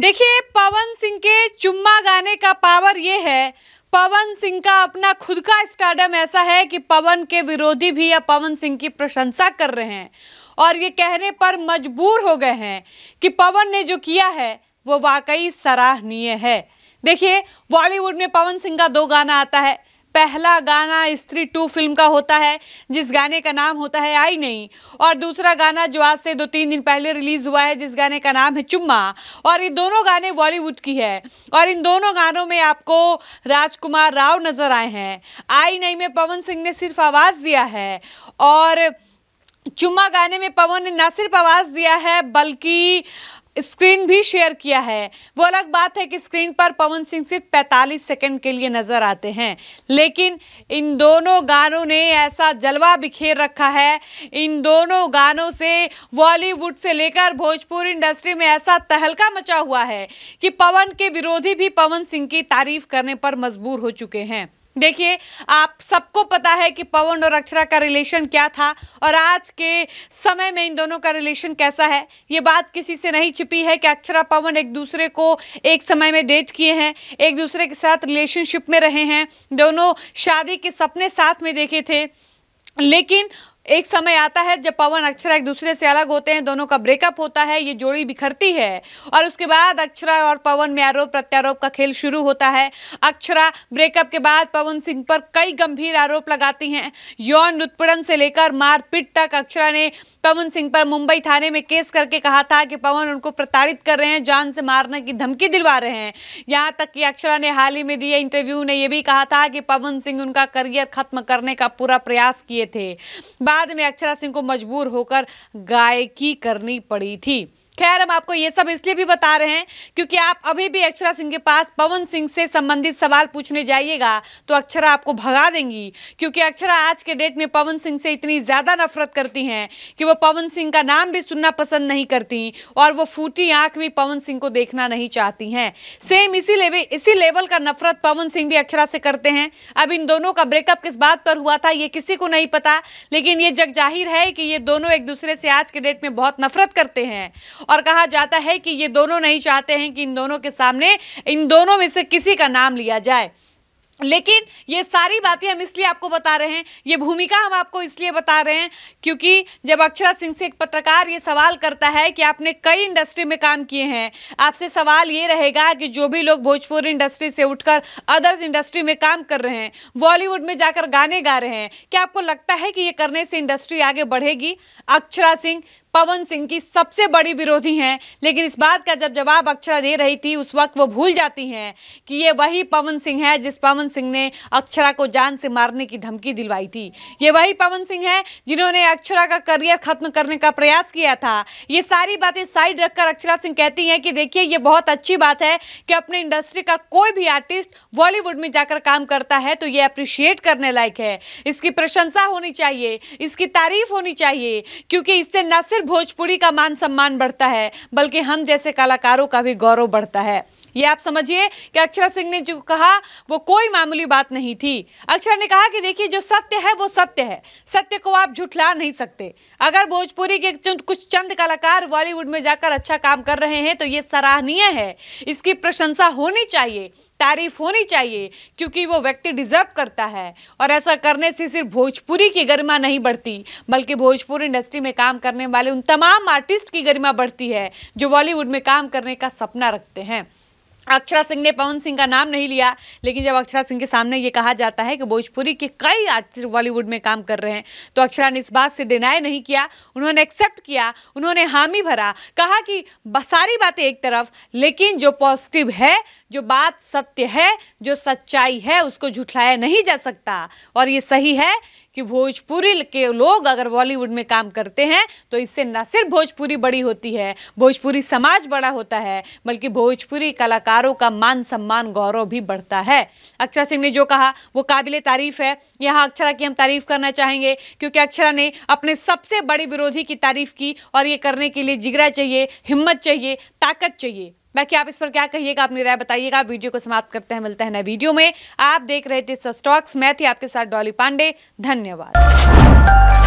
देखिए पवन सिंह के चुम्मा गाने का पावर ये है पवन सिंह का अपना खुद का स्टार्डम ऐसा है कि पवन के विरोधी भी या पवन सिंह की प्रशंसा कर रहे हैं और ये कहने पर मजबूर हो गए हैं कि पवन ने जो किया है वो वाकई सराहनीय है देखिए बॉलीवुड में पवन सिंह का दो गाना आता है पहला गाना स्त्री टू फिल्म का होता है जिस गाने का नाम होता है आई नहीं और दूसरा गाना जो आज से दो तीन दिन पहले रिलीज हुआ है जिस गाने का नाम है चुम्मा और ये दोनों गाने बॉलीवुड की है और इन दोनों गानों में आपको राजकुमार राव नजर आए हैं आई नहीं में पवन सिंह ने सिर्फ आवाज़ दिया है और चुम्मा गाने में पवन ने न सिर्फ आवाज़ दिया है बल्कि स्क्रीन भी शेयर किया है वो अलग बात है कि स्क्रीन पर पवन सिंह सिर्फ 45 सेकंड के लिए नज़र आते हैं लेकिन इन दोनों गानों ने ऐसा जलवा बिखेर रखा है इन दोनों गानों से बॉलीवुड से लेकर भोजपुर इंडस्ट्री में ऐसा तहलका मचा हुआ है कि पवन के विरोधी भी पवन सिंह की तारीफ करने पर मजबूर हो चुके हैं देखिए आप सबको पता है कि पवन और अक्षरा का रिलेशन क्या था और आज के समय में इन दोनों का रिलेशन कैसा है ये बात किसी से नहीं छिपी है कि अक्षरा पवन एक दूसरे को एक समय में डेट किए हैं एक दूसरे के साथ रिलेशनशिप में रहे हैं दोनों शादी के सपने साथ में देखे थे लेकिन एक समय आता है जब पवन अक्षरा एक दूसरे से अलग होते हैं दोनों का ब्रेकअप होता है ये जोड़ी बिखरती है और उसके बाद अक्षरा और पवन में आरोप प्रत्यारोप का खेल शुरू होता है अक्षरा ब्रेकअप के बाद पवन सिंह पर कई गंभीर आरोप लगाती हैं यौन उत्पीड़न से लेकर मारपीट तक अक्षरा ने पवन सिंह पर मुंबई थाने में केस करके कहा था कि पवन उनको प्रताड़ित कर रहे हैं जान से मारने की धमकी दिलवा रहे हैं यहाँ तक कि अक्षरा ने हाल ही में दिए इंटरव्यू ने यह भी कहा था कि पवन सिंह उनका करियर खत्म करने का पूरा प्रयास किए थे बाद में अक्षरा सिंह को मजबूर होकर गायकी करनी पड़ी थी खैर हम आपको ये सब इसलिए भी बता रहे हैं क्योंकि आप अभी भी अक्षरा सिंह के पास पवन सिंह से संबंधित सवाल पूछने जाइएगा तो अक्षरा आपको भगा देंगी क्योंकि अक्षरा आज के डेट में पवन सिंह से इतनी ज़्यादा नफरत करती हैं कि वो पवन सिंह का नाम भी सुनना पसंद नहीं करती और वो फूटी आँख भी पवन सिंह को देखना नहीं चाहती हैं सेम इसी लेवल इसी लेवल का नफरत पवन सिंह भी अक्षरा से करते हैं अब इन दोनों का ब्रेकअप किस बात पर हुआ था ये किसी को नहीं पता लेकिन ये जग जाहिर है कि ये दोनों एक दूसरे से आज के डेट में बहुत नफरत करते हैं और कहा जाता है कि ये दोनों नहीं चाहते हैं कि इन दोनों के सामने इन दोनों में से किसी का नाम लिया जाए लेकिन ये सारी बातें हम इसलिए आपको बता रहे हैं ये भूमिका हम आपको इसलिए बता रहे हैं क्योंकि जब अक्षरा सिंह से एक पत्रकार ये सवाल करता है कि आपने कई इंडस्ट्री में काम किए हैं आपसे सवाल ये रहेगा कि जो भी लोग भोजपुरी इंडस्ट्री से उठकर अदर्स इंडस्ट्री में काम कर रहे हैं बॉलीवुड में जाकर गाने गा रहे हैं क्या आपको लगता है कि ये करने से इंडस्ट्री आगे बढ़ेगी अक्षरा सिंह पवन सिंह की सबसे बड़ी विरोधी हैं लेकिन इस बात का जब जवाब अक्षरा दे रही थी उस वक्त वो भूल जाती हैं कि ये वही पवन सिंह है जिस पवन सिंह ने अक्षरा को जान से मारने की धमकी दिलवाई थी ये वही पवन सिंह है जिन्होंने अक्षरा का करियर खत्म करने का प्रयास किया था ये सारी बातें साइड रखकर अक्षरा सिंह कहती हैं कि देखिए ये बहुत अच्छी बात है कि अपने इंडस्ट्री का कोई भी आर्टिस्ट बॉलीवुड में जाकर काम करता है तो ये अप्रिशिएट करने लायक है इसकी प्रशंसा होनी चाहिए इसकी तारीफ होनी चाहिए क्योंकि इससे न सिर्फ भोजपुरी का मान सम्मान बढ़ता है बल्कि हम जैसे कलाकारों का भी गौरव बढ़ता है ये आप समझिए कि अक्षरा सिंह ने जो कहा वो कोई मामूली बात नहीं थी अक्षरा ने कहा कि देखिए जो सत्य है वो सत्य है सत्य को आप झुठला नहीं सकते अगर भोजपुरी के कुछ चंद कलाकार बॉलीवुड में जाकर अच्छा काम कर रहे हैं तो ये सराहनीय है इसकी प्रशंसा होनी चाहिए तारीफ होनी चाहिए क्योंकि वो व्यक्ति डिजर्व करता है और ऐसा करने से सिर्फ भोजपुरी की गरिमा नहीं बढ़ती बल्कि भोजपुरी इंडस्ट्री में काम करने वाले उन तमाम आर्टिस्ट की गरिमा बढ़ती है जो बॉलीवुड में काम करने का सपना रखते हैं अक्षरा सिंह ने पवन सिंह का नाम नहीं लिया लेकिन जब अक्षरा सिंह के सामने ये कहा जाता है कि भोजपुरी के कई आर्टिस्ट बॉलीवुड में काम कर रहे हैं तो अक्षरा ने इस बात से डिनाई नहीं किया उन्होंने एक्सेप्ट किया उन्होंने हामी भरा कहा कि सारी बातें एक तरफ लेकिन जो पॉजिटिव है जो बात सत्य है जो सच्चाई है उसको झुठलाया नहीं जा सकता और ये सही है कि भोजपुरी के लोग अगर बॉलीवुड में काम करते हैं तो इससे न सिर्फ भोजपुरी बड़ी होती है भोजपुरी समाज बड़ा होता है बल्कि भोजपुरी कलाकारों का मान सम्मान गौरव भी बढ़ता है अक्षरा सिंह ने जो कहा वो काबिल तारीफ है यहाँ अक्षरा की हम तारीफ करना चाहेंगे क्योंकि अक्षरा ने अपने सबसे बड़े विरोधी की तारीफ की और ये करने के लिए जिगरा चाहिए हिम्मत चाहिए ताकत चाहिए बाकी आप इस पर क्या कहिएगा अपनी राय बताइएगा वीडियो को समाप्त करते हैं मिलते हैं नए वीडियो में आप देख रहे थे स्टॉक्स मैं थी आपके साथ डॉली पांडे धन्यवाद